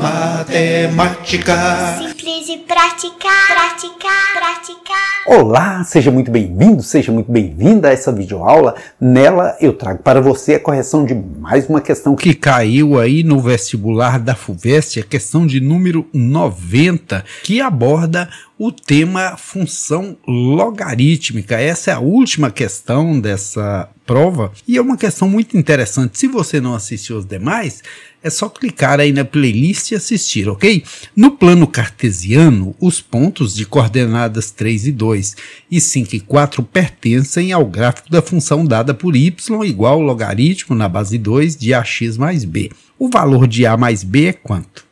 matemática. Simples e praticar, praticar, praticar. Olá, seja muito bem-vindo, seja muito bem-vinda a essa videoaula. Nela eu trago para você a correção de mais uma questão que caiu aí no vestibular da FUVEST, a questão de número 90, que aborda o tema função logarítmica. Essa é a última questão dessa prova e é uma questão muito interessante. Se você não assistiu os demais, é só clicar aí na playlist e assistir, ok? No plano cartesiano, os pontos de coordenadas 3 e 2 e 5 e 4 pertencem ao gráfico da função dada por y igual ao logaritmo na base 2 de ax mais b. O valor de a mais b é quanto?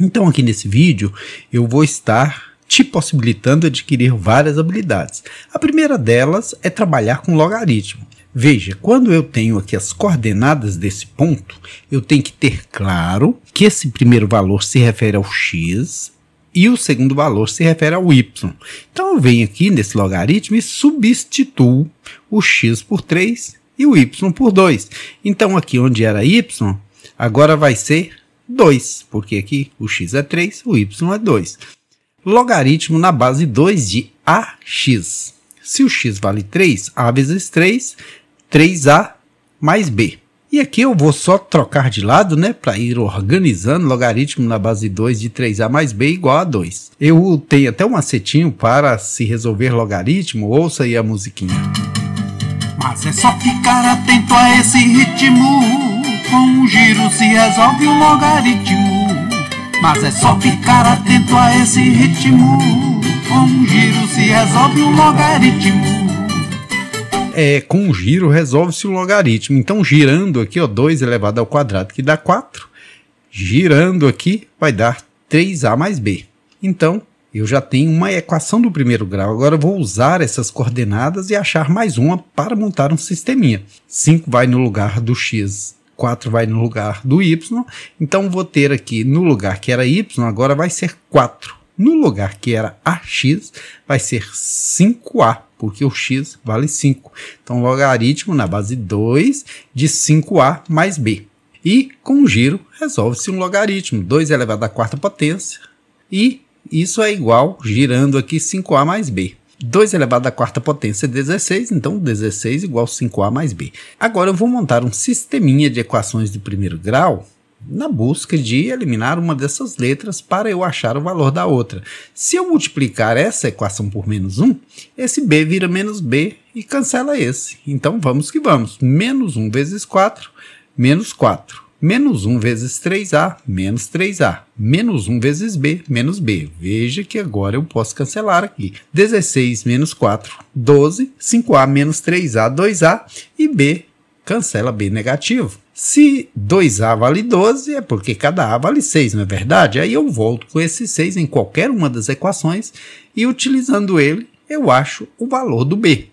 Então aqui nesse vídeo eu vou estar te possibilitando adquirir várias habilidades. A primeira delas é trabalhar com logaritmo. Veja, quando eu tenho aqui as coordenadas desse ponto, eu tenho que ter claro que esse primeiro valor se refere ao x e o segundo valor se refere ao y. Então eu venho aqui nesse logaritmo e substituo o x por 3 e o y por 2. Então aqui onde era y, agora vai ser 2, porque aqui o x é 3, o y é 2 logaritmo na base 2 de AX. Se o x vale 3, A vezes 3, 3A mais B. E aqui eu vou só trocar de lado, né, para ir organizando logaritmo na base 2 de 3a mais b igual a 2. Eu tenho até um macetinho para se resolver logaritmo, ouça aí a musiquinha. Mas é só ficar atento a esse ritmo, com um giro se resolve o um logaritmo. Mas é só ficar atento a esse ritmo. Com um giro se resolve um logaritmo. É, com um giro resolve-se o logaritmo. Então, girando aqui, 2 elevado ao quadrado, que dá 4. Girando aqui, vai dar 3a mais b. Então, eu já tenho uma equação do primeiro grau, agora vou usar essas coordenadas e achar mais uma para montar um sisteminha. 5 vai no lugar do x 4 vai no lugar do y, então vou ter aqui no lugar que era y, agora vai ser 4. No lugar que era ax, vai ser 5a, porque o x vale 5. Então, logaritmo na base 2 de 5a mais b. E com o giro, resolve-se um logaritmo, 2 elevado à quarta potência, e isso é igual, girando aqui, 5a mais b. 2 elevado à quarta potência é 16, então 16 igual a 5a mais b. Agora eu vou montar um sisteminha de equações de primeiro grau na busca de eliminar uma dessas letras para eu achar o valor da outra. Se eu multiplicar essa equação por menos 1, esse b vira menos b e cancela esse. Então vamos que vamos. Menos 1 vezes 4, menos 4. Menos 1 vezes 3A, menos 3A. Menos 1 vezes B, menos B. Veja que agora eu posso cancelar aqui. 16 menos 4, 12. 5A menos 3A, 2A. E B, cancela B negativo. Se 2A vale 12, é porque cada A vale 6, não é verdade? Aí eu volto com esse 6 em qualquer uma das equações e utilizando ele, eu acho o valor do B.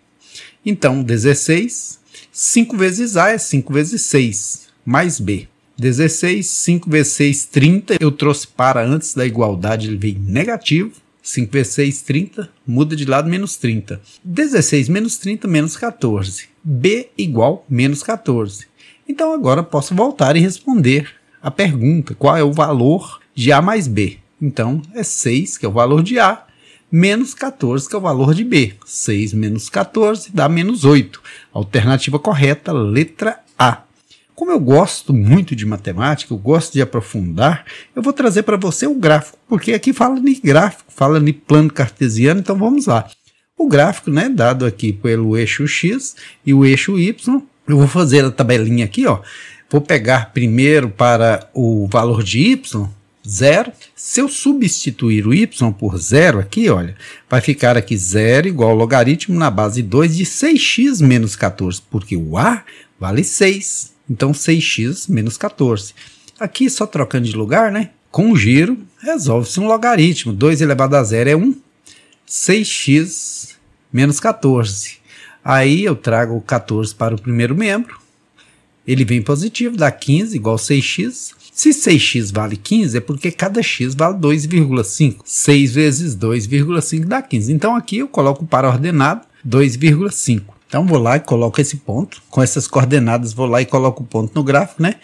Então, 16, 5 vezes A é 5 vezes 6, mais B. 16, 5 vezes 6, 30. Eu trouxe para antes da igualdade, ele veio negativo. 5 vezes 6, 30. Muda de lado, menos 30. 16 menos 30, menos 14. B igual menos 14. Então agora posso voltar e responder a pergunta: qual é o valor de A mais B? Então é 6, que é o valor de A, menos 14, que é o valor de B. 6 menos 14 dá menos 8. Alternativa correta, letra A. Como eu gosto muito de matemática, eu gosto de aprofundar, eu vou trazer para você o gráfico, porque aqui fala de gráfico, fala de plano cartesiano, então vamos lá. O gráfico é né, dado aqui pelo eixo x e o eixo y. Eu vou fazer a tabelinha aqui, ó. Vou pegar primeiro para o valor de y, zero. Se eu substituir o y por zero aqui, olha, vai ficar aqui zero igual ao logaritmo na base 2 de 6x menos 14, porque o a vale 6. Então 6x menos 14. Aqui só trocando de lugar, né? Com um giro, resolve-se um logaritmo. 2 elevado a zero é 1. 6x menos 14. Aí eu trago o 14 para o primeiro membro. Ele vem positivo, dá 15 igual 6x. Se 6x vale 15, é porque cada x vale 2,5. 6 vezes 2,5 dá 15. Então aqui eu coloco para ordenado 2,5. Então vou lá e coloco esse ponto, com essas coordenadas vou lá e coloco o ponto no gráfico, né?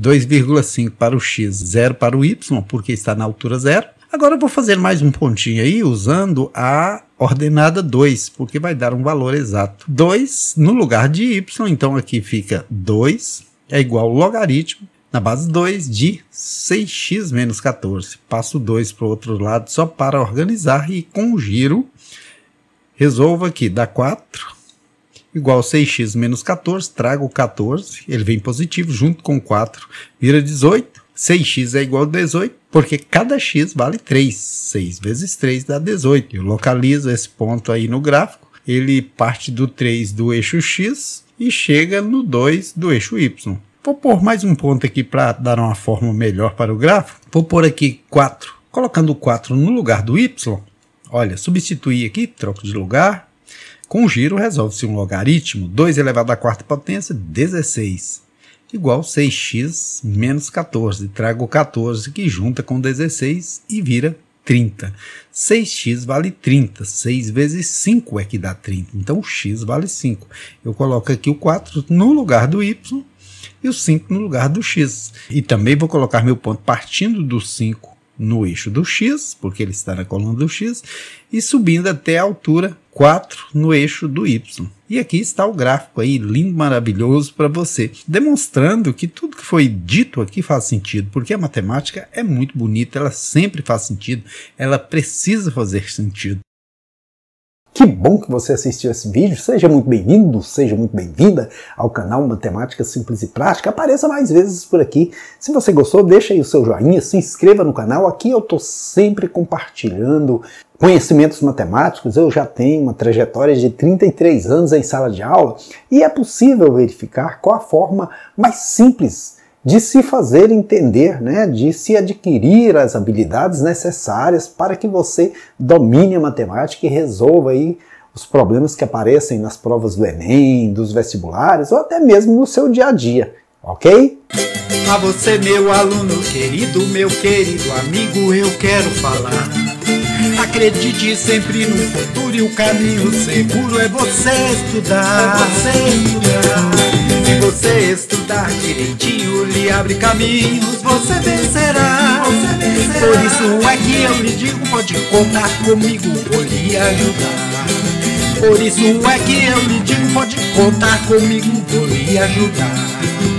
2,5 para o x, 0 para o y, porque está na altura zero. Agora eu vou fazer mais um pontinho aí usando a ordenada 2, porque vai dar um valor exato. 2 no lugar de y, então aqui fica 2 é igual ao logaritmo na base 2 de 6x menos 14. Passo 2 para o outro lado só para organizar e com o giro resolvo aqui, dá 4 igual 6x menos 14, trago 14, ele vem positivo, junto com 4, vira 18. 6x é igual a 18, porque cada x vale 3. 6 vezes 3 dá 18. Eu localizo esse ponto aí no gráfico, ele parte do 3 do eixo x e chega no 2 do eixo y. Vou pôr mais um ponto aqui para dar uma forma melhor para o gráfico. Vou pôr aqui 4. Colocando o 4 no lugar do y, olha, substituir aqui, troco de lugar, com giro, resolve-se um logaritmo 2 elevado à quarta potência, 16, igual 6x menos 14. Trago 14 que junta com 16 e vira 30. 6x vale 30. 6 vezes 5 é que dá 30. Então x vale 5. Eu coloco aqui o 4 no lugar do y e o 5 no lugar do x. E também vou colocar meu ponto partindo do 5 no eixo do X, porque ele está na coluna do X, e subindo até a altura 4 no eixo do Y. E aqui está o gráfico aí, lindo, maravilhoso para você, demonstrando que tudo que foi dito aqui faz sentido, porque a matemática é muito bonita, ela sempre faz sentido, ela precisa fazer sentido. Que bom que você assistiu esse vídeo. Seja muito bem-vindo, seja muito bem-vinda ao canal Matemática Simples e Prática. Apareça mais vezes por aqui. Se você gostou, deixa aí o seu joinha, se inscreva no canal. Aqui eu estou sempre compartilhando conhecimentos matemáticos. Eu já tenho uma trajetória de 33 anos em sala de aula e é possível verificar qual a forma mais simples de se fazer entender, né, de se adquirir as habilidades necessárias para que você domine a matemática e resolva aí os problemas que aparecem nas provas do Enem, dos vestibulares ou até mesmo no seu dia a dia, ok? A você, meu aluno querido, meu querido amigo, eu quero falar. Acredite sempre no futuro e o caminho seguro é você estudar. É você estudar. Se você estudar direitinho, lhe abre caminhos, você vencerá. Você vencerá. Por isso é que eu lhe digo, pode contar comigo, vou lhe ajudar. Por isso é que eu lhe digo, pode contar comigo, vou lhe ajudar.